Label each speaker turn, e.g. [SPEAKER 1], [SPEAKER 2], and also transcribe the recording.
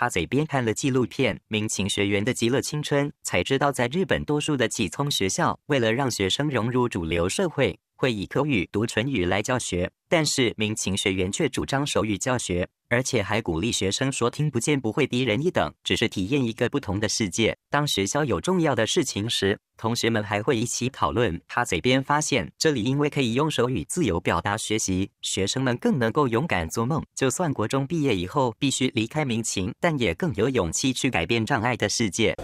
[SPEAKER 1] 他嘴边看了纪录片《民情学员的极乐青春》，才知道在日本，多数的启聪学校为了让学生融入主流社会，会以口语读唇语来教学，但是民情学员却主张手语教学。而且还鼓励学生说：“听不见不会低人一等，只是体验一个不同的世界。”当学校有重要的事情时，同学们还会一起讨论。他嘴边发现，这里因为可以用手语自由表达学习，学生们更能够勇敢做梦。就算国中毕业以后必须离开民情，但也更有勇气去改变障碍的世界。